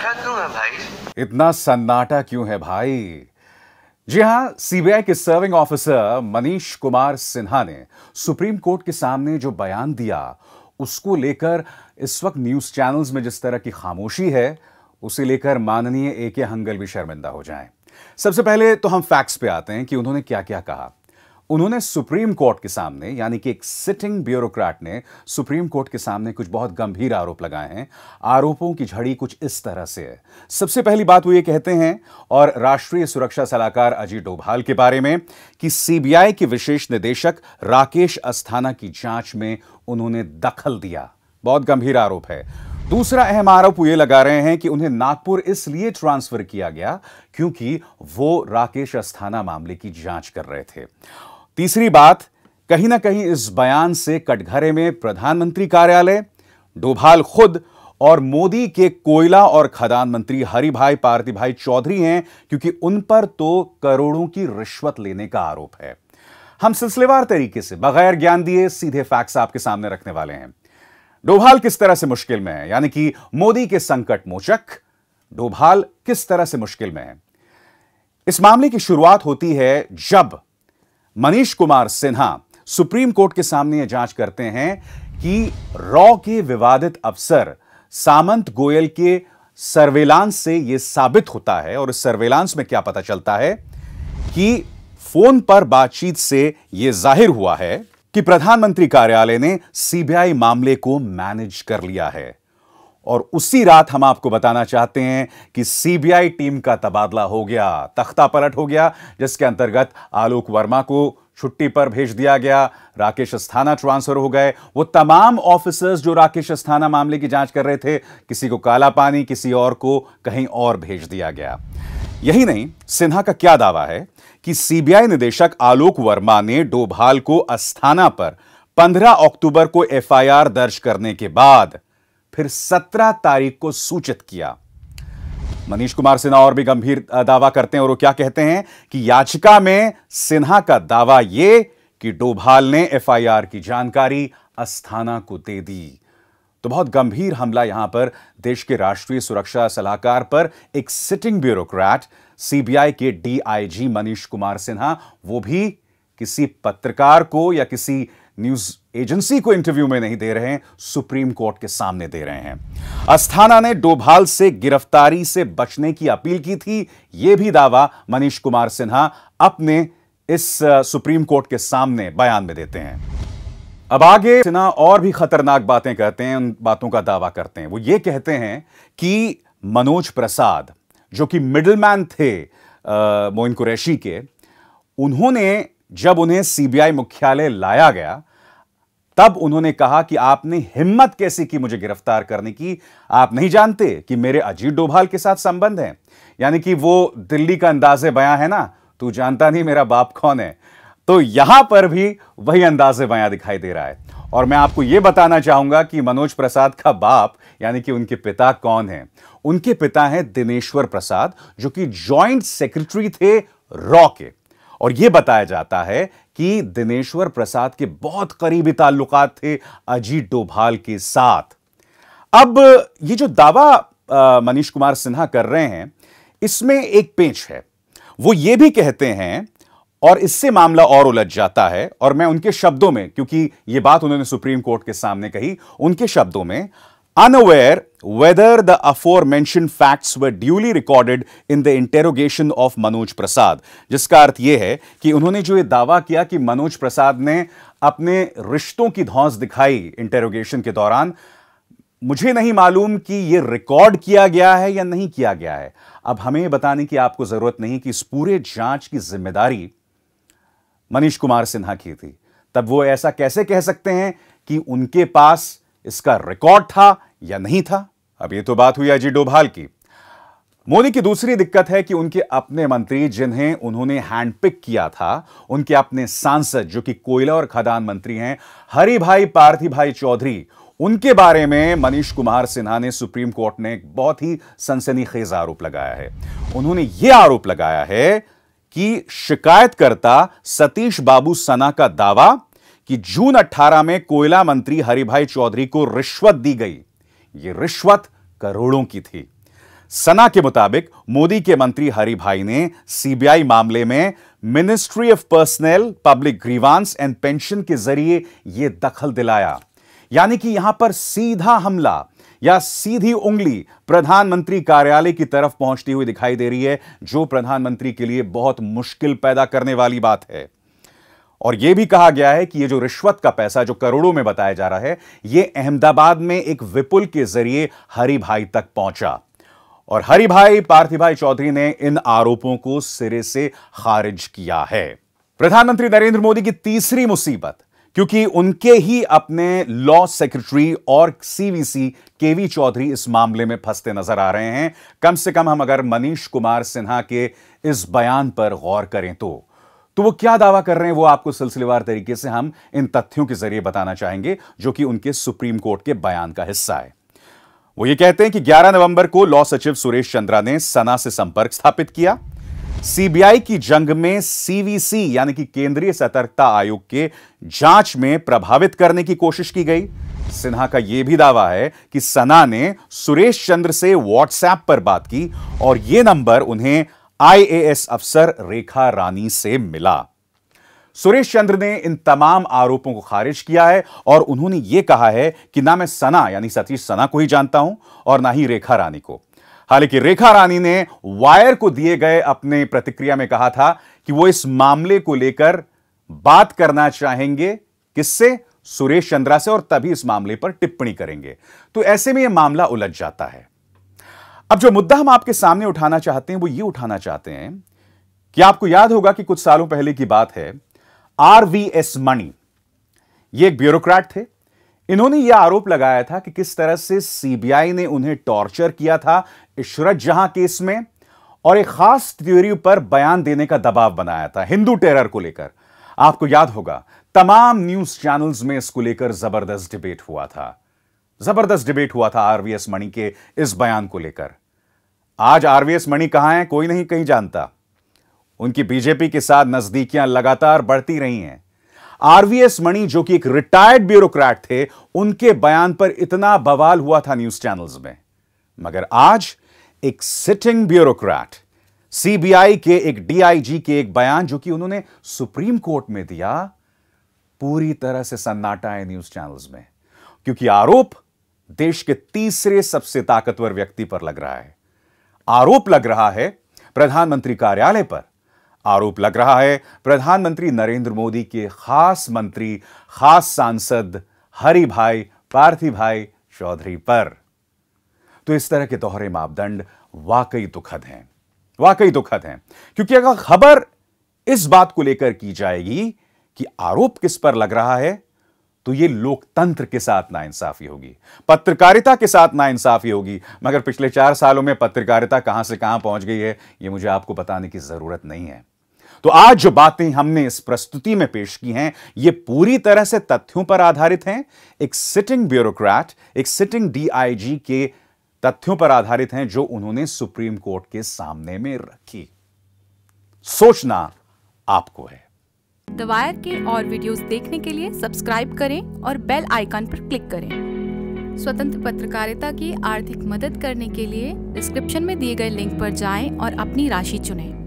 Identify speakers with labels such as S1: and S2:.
S1: सन्नाटा क्यों है भाई इतना सन्नाटा क्यों है भाई जी हां सीबीआई के सर्विंग ऑफिसर मनीष कुमार सिन्हा ने सुप्रीम कोर्ट के सामने जो बयान दिया उसको लेकर इस वक्त न्यूज चैनल्स में जिस तरह की खामोशी है उसे लेकर माननीय ए के हंगल भी शर्मिंदा हो जाएं। सबसे पहले तो हम फैक्ट्स पे आते हैं कि उन्होंने क्या क्या कहा उन्होंने सुप्रीम कोर्ट के सामने यानी कि एक सिटिंग ब्यूरोक्रेट ने सुप्रीम कोर्ट के सामने कुछ बहुत गंभीर आरोप लगाए हैं आरोपों की झड़ी कुछ इस तरह से है सबसे पहली बात वो ये कहते हैं और राष्ट्रीय सुरक्षा सलाहकार अजीत डोभाल के बारे में कि सीबीआई के विशेष निदेशक राकेश अस्थाना की जांच में उन्होंने दखल दिया बहुत गंभीर आरोप है दूसरा अहम आरोप ये लगा रहे हैं कि उन्हें नागपुर इसलिए ट्रांसफर किया गया क्योंकि वो राकेश अस्थाना मामले की जांच कर रहे थे तीसरी बात कहीं ना कहीं इस बयान से कटघरे में प्रधानमंत्री कार्यालय डोभाल खुद और मोदी के कोयला और खदान मंत्री हरिभाई पार्थिभाई चौधरी हैं क्योंकि उन पर तो करोड़ों की रिश्वत लेने का आरोप है हम सिलसिलेवार तरीके से बगैर ज्ञान दिए सीधे फैक्ट्स आपके सामने रखने वाले हैं डोभाल किस तरह से मुश्किल में है यानी कि मोदी के संकट मोचक डोभाल किस तरह से मुश्किल में है इस मामले की शुरुआत होती है जब मनीष कुमार सिन्हा सुप्रीम कोर्ट के सामने यह जांच करते हैं कि रॉ के विवादित अफसर सामंत गोयल के सर्वेलांस से यह साबित होता है और इस सर्वेलांस में क्या पता चलता है कि फोन पर बातचीत से यह जाहिर हुआ है कि प्रधानमंत्री कार्यालय ने सीबीआई मामले को मैनेज कर लिया है और उसी रात हम आपको बताना चाहते हैं कि सीबीआई टीम का तबादला हो गया तख्ता पलट हो गया जिसके अंतर्गत आलोक वर्मा को छुट्टी पर भेज दिया गया राकेश अस्थाना ट्रांसफर हो गए वो तमाम ऑफिसर्स जो राकेश अस्थाना मामले की जांच कर रहे थे किसी को काला पानी किसी और को कहीं और भेज दिया गया यही नहीं सिन्हा का क्या दावा है कि सीबीआई निदेशक आलोक वर्मा ने डोभाल को अस्थाना पर 15 अक्टूबर को एफआईआर दर्ज करने के बाद फिर 17 तारीख को सूचित किया मनीष कुमार सिन्हा और भी गंभीर दावा करते हैं और वो क्या कहते हैं कि याचिका में सिन्हा का दावा यह कि डोभाल ने एफआईआर की जानकारी अस्थाना को दे दी तो बहुत गंभीर हमला यहां पर देश के राष्ट्रीय सुरक्षा सलाहकार पर एक सिटिंग ब्यूरोक्रेट सीबीआई के डीआईजी मनीष कुमार सिन्हा वो भी किसी पत्रकार को या किसी न्यूज एजेंसी को इंटरव्यू में नहीं दे रहे हैं सुप्रीम कोर्ट के सामने दे रहे हैं अस्थाना ने डोभाल से गिरफ्तारी से बचने की अपील की थी यह भी दावा मनीष कुमार सिन्हा अपने इस सुप्रीम कोर्ट के सामने बयान में देते हैं अब आगे सिन्हा और भी खतरनाक बातें कहते हैं उन बातों का दावा करते हैं वो ये कहते हैं कि मनोज प्रसाद जो कि मिडलमैन थे मोइन कुरैशी के उन्होंने जब उन्हें सीबीआई मुख्यालय लाया गया तब उन्होंने कहा कि आपने हिम्मत कैसे की मुझे गिरफ्तार करने की आप नहीं जानते कि मेरे अजीत डोभाल के साथ संबंध है यानी कि वो दिल्ली का अंदाजे बयां है ना तू जानता नहीं मेरा बाप कौन है तो यहां पर भी वही अंदाजे बयां दिखाई दे रहा है और मैं आपको यह बताना चाहूंगा कि मनोज प्रसाद का बाप यानी कि उनके पिता कौन है उनके पिता हैं दिनेश्वर प्रसाद जो कि जॉइंट सेक्रेटरी थे रॉ के और यह बताया जाता है कि दिनेश्वर प्रसाद के बहुत करीबी ताल्लुक थे अजीत डोभाल के साथ अब ये जो दावा मनीष कुमार सिन्हा कर रहे हैं इसमें एक पेच है वो ये भी कहते हैं और इससे मामला और उलझ जाता है और मैं उनके शब्दों में क्योंकि ये बात उन्होंने सुप्रीम कोर्ट के सामने कही उनके शब्दों में unaware whether the aforementioned facts were duly recorded in the interrogation of Manoj Prasad. जिसका अर्थ यह है कि उन्होंने जो ये दावा किया कि मनोज प्रसाद ने अपने रिश्तों की धौंस दिखाई इंटेरोगेशन के दौरान मुझे नहीं मालूम कि यह रिकॉर्ड किया गया है या नहीं किया गया है अब हमें बताने की आपको जरूरत नहीं कि इस पूरे जांच की जिम्मेदारी मनीष कुमार सिन्हा की थी तब वो ऐसा कैसे कह सकते हैं कि उनके पास इसका रिकॉर्ड था या नहीं था अब ये तो बात हुई अजय डोभाल की मोदी की दूसरी दिक्कत है कि उनके अपने मंत्री जिन्हें उन्होंने हैंडपिक किया था उनके अपने सांसद जो कि कोयला और खदान मंत्री हैं हरी भाई पार्थी भाई चौधरी उनके बारे में मनीष कुमार सिन्हा ने सुप्रीम कोर्ट ने एक बहुत ही सनसनीखेज आरोप लगाया है उन्होंने यह आरोप लगाया है कि शिकायतकर्ता सतीश बाबू सना का दावा कि जून 18 में कोयला मंत्री हरिभाई चौधरी को रिश्वत दी गई ये रिश्वत करोड़ों की थी सना के मुताबिक मोदी के मंत्री हरिभाई भाई ने सीबीआई मामले में ministry of personnel public grievance and pension के जरिए यह दखल दिलाया यानी कि यहां पर सीधा हमला या सीधी उंगली प्रधानमंत्री कार्यालय की तरफ पहुंचती हुई दिखाई दे रही है जो प्रधानमंत्री के लिए बहुत मुश्किल पैदा करने वाली बात है और यह भी कहा गया है कि यह जो रिश्वत का पैसा जो करोड़ों में बताया जा रहा है यह अहमदाबाद में एक विपुल के जरिए हरि भाई तक पहुंचा और हरि भाई पार्थिव भाई चौधरी ने इन आरोपों को सिरे से खारिज किया है प्रधानमंत्री नरेंद्र मोदी की तीसरी मुसीबत क्योंकि उनके ही अपने लॉ सेक्रेटरी और सीवीसी केवी चौधरी इस मामले में फंसते नजर आ रहे हैं कम से कम हम अगर मनीष कुमार सिन्हा के इस बयान पर गौर करें तो तो वो क्या दावा कर रहे हैं वो आपको सिलसिलेवार तरीके से हम इन तथ्यों के जरिए बताना चाहेंगे जो कि उनके सुप्रीम कोर्ट के बयान का हिस्सा है वो ये कहते हैं कि 11 नवंबर को लॉ सचिव सुरेश चंद्रा ने सना से संपर्क स्थापित किया सीबीआई की जंग में सीवीसी यानी कि केंद्रीय सतर्कता आयोग के जांच में प्रभावित करने की कोशिश की गई सिन्हा का यह भी दावा है कि सना ने सुरेश चंद्र से व्हाट्सएप पर बात की और यह नंबर उन्हें आईएएस अफसर रेखा रानी से मिला सुरेश चंद्र ने इन तमाम आरोपों को खारिज किया है और उन्होंने यह कहा है कि ना मैं सना यानी सतीश सना को ही जानता हूं और ना ही रेखा रानी को हालांकि रेखा रानी ने वायर को दिए गए अपने प्रतिक्रिया में कहा था कि वो इस मामले को लेकर बात करना चाहेंगे किससे सुरेश चंद्रा से और तभी इस मामले पर टिप्पणी करेंगे तो ऐसे में यह मामला उलझ जाता है अब जो मुद्दा हम आपके सामने उठाना चाहते हैं वो ये उठाना चाहते हैं कि आपको याद होगा कि कुछ सालों पहले की बात है आर वी एस मणि ये एक ब्यूरोक्रेट थे इन्होंने यह आरोप लगाया था कि किस तरह से सीबीआई ने उन्हें टॉर्चर किया था इशरत जहां केस में और एक खास थ्योरी पर बयान देने का दबाव बनाया था हिंदू टेरर को लेकर आपको याद होगा तमाम न्यूज चैनल्स में इसको लेकर जबरदस्त डिबेट हुआ था जबरदस्त डिबेट हुआ था आरवीएस मणि के इस बयान को लेकर आज आरवीएस मणि कहां है कोई नहीं कहीं जानता उनकी बीजेपी के साथ नजदीकियां लगातार बढ़ती रही हैं आरवीएस मणि जो कि एक रिटायर्ड ब्यूरोक्रेट थे उनके बयान पर इतना बवाल हुआ था न्यूज चैनल्स में मगर आज एक सिटिंग ब्यूरोक्रेट सीबीआई के एक डीआईजी के एक बयान जो कि उन्होंने सुप्रीम कोर्ट में दिया पूरी तरह से सन्नाटा है न्यूज चैनल्स में क्योंकि आरोप देश के तीसरे सबसे ताकतवर व्यक्ति पर लग रहा है आरोप लग रहा है प्रधानमंत्री कार्यालय पर आरोप लग रहा है प्रधानमंत्री नरेंद्र मोदी के खास मंत्री खास सांसद हरि भाई पार्थी भाई चौधरी पर तो इस तरह के दोहरे मापदंड वाकई दुखद हैं वाकई दुखद हैं क्योंकि अगर खबर इस बात को लेकर की जाएगी कि आरोप किस पर लग रहा है तो ये लोकतंत्र के साथ नाइंसाफी होगी पत्रकारिता के साथ नाइंसाफी होगी मगर पिछले चार सालों में पत्रकारिता कहां से कहां पहुंच गई है ये मुझे आपको बताने की जरूरत नहीं है तो आज जो बातें हमने इस प्रस्तुति में पेश की हैं ये पूरी तरह से तथ्यों पर आधारित हैं एक सिटिंग ब्यूरोक्रैट एक सिटिंग डीआईजी के तथ्यों पर आधारित हैं जो उन्होंने सुप्रीम कोर्ट के सामने में रखी सोचना आपको है द वायर के और वीडियोस देखने के लिए सब्सक्राइब करें और बेल आइकन पर क्लिक करें स्वतंत्र पत्रकारिता की आर्थिक मदद करने के लिए डिस्क्रिप्शन में दिए गए लिंक पर जाएं और अपनी राशि चुनें